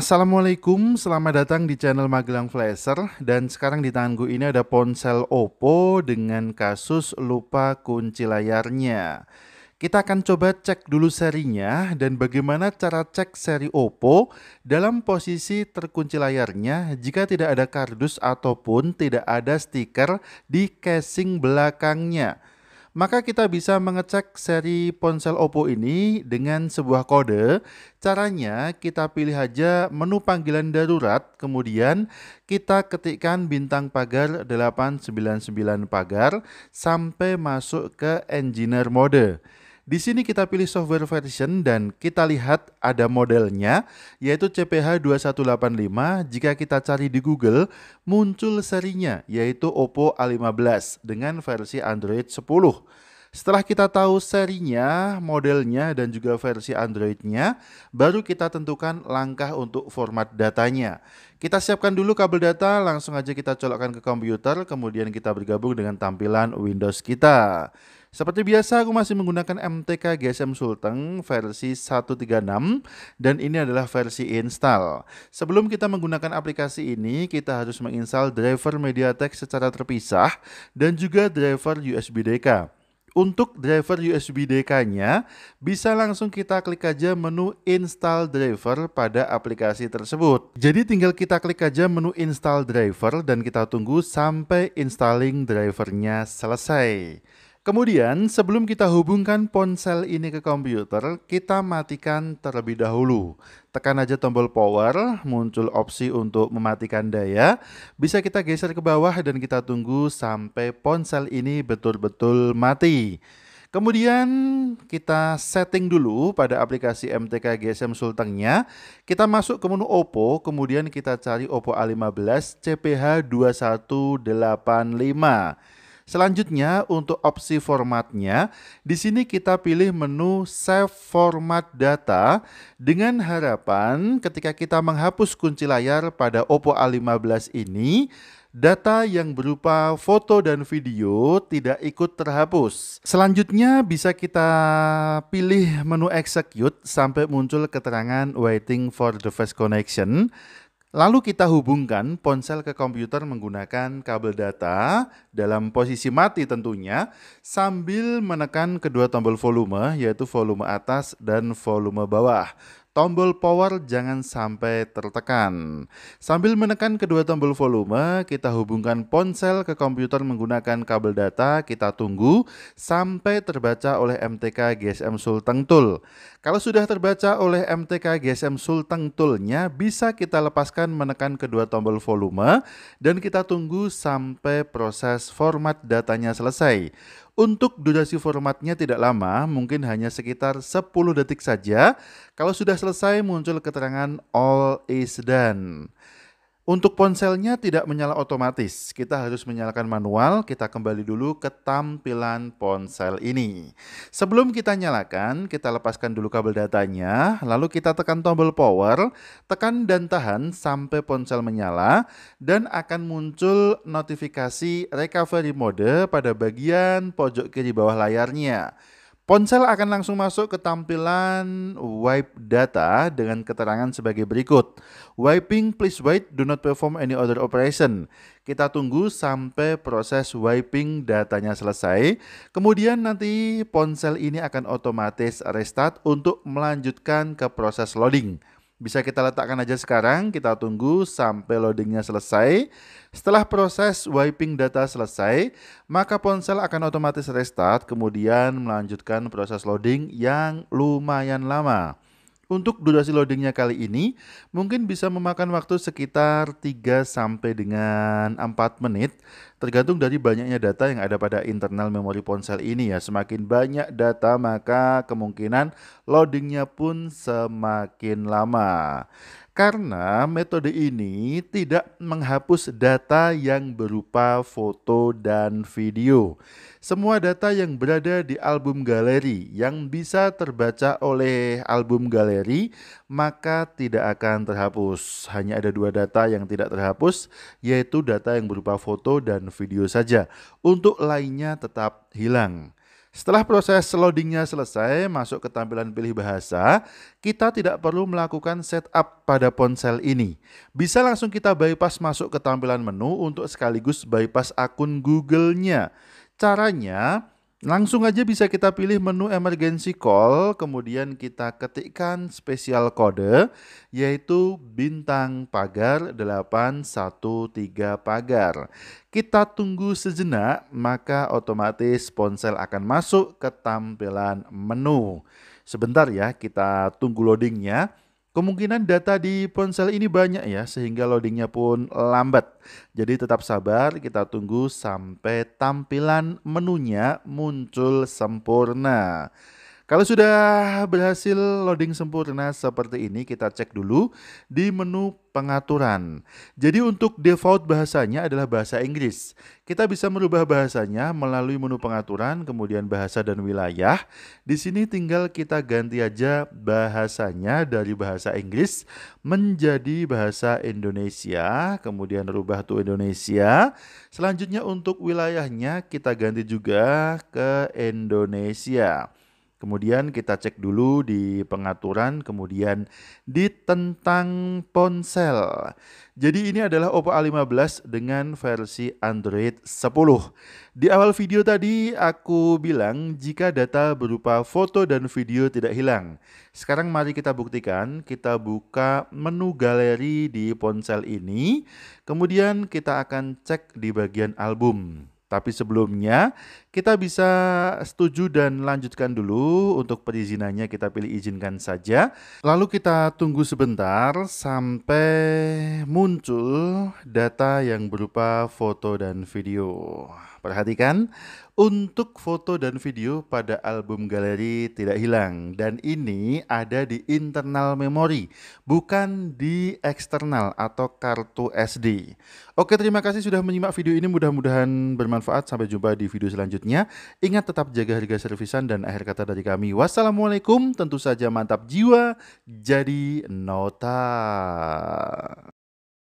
Assalamualaikum, selamat datang di channel Magelang Flasher dan sekarang di tangan gue ini ada ponsel Oppo dengan kasus lupa kunci layarnya. Kita akan coba cek dulu serinya dan bagaimana cara cek seri Oppo dalam posisi terkunci layarnya jika tidak ada kardus ataupun tidak ada stiker di casing belakangnya maka kita bisa mengecek seri ponsel Oppo ini dengan sebuah kode. Caranya kita pilih aja menu panggilan darurat, kemudian kita ketikkan bintang pagar 899 pagar sampai masuk ke engineer mode. Di sini kita pilih software version dan kita lihat ada modelnya yaitu CPH 2185. Jika kita cari di Google muncul serinya yaitu Oppo A15 dengan versi Android 10. Setelah kita tahu serinya, modelnya, dan juga versi Androidnya, baru kita tentukan langkah untuk format datanya. Kita siapkan dulu kabel data, langsung aja kita colokkan ke komputer, kemudian kita bergabung dengan tampilan Windows kita. Seperti biasa aku masih menggunakan MTK GSM Sulteng versi 136 dan ini adalah versi install. Sebelum kita menggunakan aplikasi ini, kita harus menginstal driver MediaTek secara terpisah dan juga driver USB DK. Untuk driver USB DK-nya, bisa langsung kita klik aja menu install driver pada aplikasi tersebut. Jadi tinggal kita klik aja menu install driver dan kita tunggu sampai installing drivernya selesai. Kemudian sebelum kita hubungkan ponsel ini ke komputer, kita matikan terlebih dahulu. Tekan aja tombol power, muncul opsi untuk mematikan daya. Bisa kita geser ke bawah dan kita tunggu sampai ponsel ini betul-betul mati. Kemudian kita setting dulu pada aplikasi MTK GSM Sultengnya. Kita masuk ke menu OPPO, kemudian kita cari OPPO A15 CPH2185. Selanjutnya untuk opsi formatnya, di sini kita pilih menu save format data dengan harapan ketika kita menghapus kunci layar pada Oppo A15 ini, data yang berupa foto dan video tidak ikut terhapus. Selanjutnya bisa kita pilih menu execute sampai muncul keterangan waiting for the first connection. Lalu kita hubungkan ponsel ke komputer menggunakan kabel data dalam posisi mati tentunya sambil menekan kedua tombol volume yaitu volume atas dan volume bawah tombol power jangan sampai tertekan. Sambil menekan kedua tombol volume, kita hubungkan ponsel ke komputer menggunakan kabel data, kita tunggu sampai terbaca oleh MTK GSM Sulteng Tool. Kalau sudah terbaca oleh MTK GSM Sulteng Tool-nya, bisa kita lepaskan menekan kedua tombol volume dan kita tunggu sampai proses format datanya selesai. Untuk durasi formatnya tidak lama, mungkin hanya sekitar 10 detik saja. Kalau sudah selesai muncul keterangan all is done. Untuk ponselnya tidak menyala otomatis, kita harus menyalakan manual. Kita kembali dulu ke tampilan ponsel ini. Sebelum kita nyalakan, kita lepaskan dulu kabel datanya, lalu kita tekan tombol power, tekan dan tahan sampai ponsel menyala, dan akan muncul notifikasi recovery mode pada bagian pojok kiri bawah layarnya. Ponsel akan langsung masuk ke tampilan wipe data dengan keterangan sebagai berikut. Wiping, please wait, do not perform any other operation. Kita tunggu sampai proses wiping datanya selesai. Kemudian nanti ponsel ini akan otomatis restart untuk melanjutkan ke proses loading. Bisa kita letakkan aja sekarang, kita tunggu sampai loadingnya selesai. Setelah proses wiping data selesai, maka ponsel akan otomatis restart, kemudian melanjutkan proses loading yang lumayan lama. Untuk durasi loadingnya kali ini, mungkin bisa memakan waktu sekitar 3 sampai dengan 4 menit, tergantung dari banyaknya data yang ada pada internal memori ponsel ini ya. Semakin banyak data, maka kemungkinan loadingnya pun semakin lama. Karena metode ini tidak menghapus data yang berupa foto dan video. Semua data yang berada di album galeri yang bisa terbaca oleh album galeri maka tidak akan terhapus. Hanya ada dua data yang tidak terhapus yaitu data yang berupa foto dan video saja. Untuk lainnya tetap hilang. Setelah proses loadingnya selesai, masuk ke tampilan pilih bahasa, kita tidak perlu melakukan setup pada ponsel ini. Bisa langsung kita bypass masuk ke tampilan menu untuk sekaligus bypass akun Google-nya. Caranya, Langsung aja bisa kita pilih menu emergency call, kemudian kita ketikkan spesial kode yaitu bintang pagar 813 pagar. Kita tunggu sejenak, maka otomatis ponsel akan masuk ke tampilan menu. Sebentar ya, kita tunggu loadingnya. Kemungkinan data di ponsel ini banyak ya, sehingga loadingnya pun lambat. Jadi tetap sabar, kita tunggu sampai tampilan menunya muncul sempurna. Kalau sudah berhasil loading sempurna seperti ini, kita cek dulu di menu pengaturan. Jadi untuk default bahasanya adalah bahasa Inggris. Kita bisa merubah bahasanya melalui menu pengaturan, kemudian bahasa dan wilayah. Di sini tinggal kita ganti aja bahasanya dari bahasa Inggris menjadi bahasa Indonesia, kemudian rubah to Indonesia. Selanjutnya untuk wilayahnya kita ganti juga ke Indonesia. Kemudian kita cek dulu di pengaturan, kemudian di tentang ponsel. Jadi ini adalah Oppo A15 dengan versi Android 10. Di awal video tadi aku bilang jika data berupa foto dan video tidak hilang. Sekarang mari kita buktikan, kita buka menu galeri di ponsel ini. Kemudian kita akan cek di bagian album. Tapi sebelumnya kita bisa setuju dan lanjutkan dulu untuk perizinannya kita pilih izinkan saja. Lalu kita tunggu sebentar sampai muncul data yang berupa foto dan video. Perhatikan, untuk foto dan video pada album galeri tidak hilang dan ini ada di internal memori, bukan di eksternal atau kartu SD. Oke, terima kasih sudah menyimak video ini mudah-mudahan bermanfaat bermanfaat. Sampai jumpa di video selanjutnya. Ingat tetap jaga harga servisan dan akhir kata dari kami. Wassalamualaikum. Tentu saja mantap jiwa. Jadi nota.